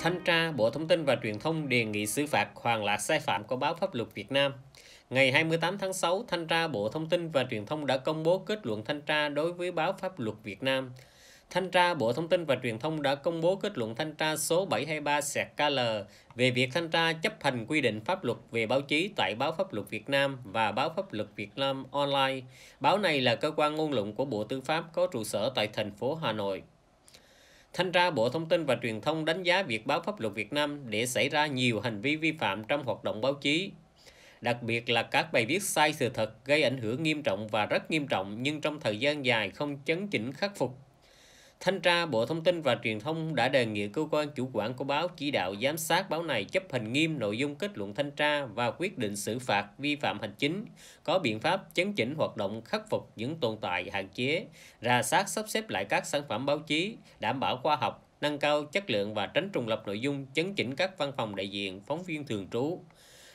Thanh tra Bộ Thông tin và Truyền thông đề nghị xử phạt hoàn Lạc sai phạm của báo Pháp luật Việt Nam. Ngày 28 tháng 6, Thanh tra Bộ Thông tin và Truyền thông đã công bố kết luận thanh tra đối với báo Pháp luật Việt Nam. Thanh tra Bộ Thông tin và Truyền thông đã công bố kết luận thanh tra số 723-KL về việc thanh tra chấp hành quy định pháp luật về báo chí tại báo Pháp luật Việt Nam và báo Pháp luật Việt Nam Online. Báo này là cơ quan ngôn luận của Bộ Tư pháp có trụ sở tại thành phố Hà Nội. Thanh tra Bộ Thông tin và Truyền thông đánh giá việc báo pháp luật Việt Nam để xảy ra nhiều hành vi vi phạm trong hoạt động báo chí, đặc biệt là các bài viết sai sự thật gây ảnh hưởng nghiêm trọng và rất nghiêm trọng nhưng trong thời gian dài không chấn chỉnh khắc phục Thanh tra Bộ Thông tin và Truyền thông đã đề nghị cơ quan chủ quản của báo chỉ đạo giám sát báo này chấp hành nghiêm nội dung kết luận thanh tra và quyết định xử phạt vi phạm hành chính, có biện pháp chấn chỉnh hoạt động khắc phục những tồn tại hạn chế, rà soát sắp xếp lại các sản phẩm báo chí, đảm bảo khoa học, nâng cao chất lượng và tránh trùng lập nội dung, chấn chỉnh các văn phòng đại diện, phóng viên thường trú.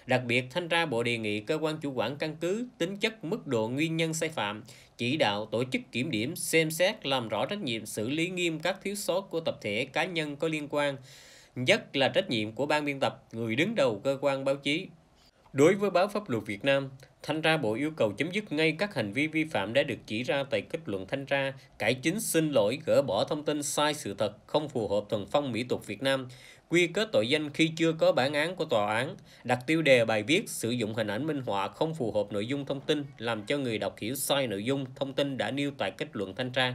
Đặc biệt, Thanh tra Bộ đề nghị cơ quan chủ quản căn cứ tính chất mức độ nguyên nhân sai phạm, chỉ đạo tổ chức kiểm điểm, xem xét làm rõ trách nhiệm xử lý nghiêm các thiếu sót của tập thể cá nhân có liên quan, nhất là trách nhiệm của ban biên tập, người đứng đầu cơ quan báo chí. Đối với báo pháp luật Việt Nam, Thanh tra Bộ yêu cầu chấm dứt ngay các hành vi vi phạm đã được chỉ ra tại kết luận thanh tra, cải chính xin lỗi, gỡ bỏ thông tin sai sự thật, không phù hợp thuần phong mỹ tục Việt Nam, quy kết tội danh khi chưa có bản án của tòa án, đặt tiêu đề bài viết sử dụng hình ảnh minh họa không phù hợp nội dung thông tin, làm cho người đọc hiểu sai nội dung thông tin đã nêu tại kết luận thanh tra.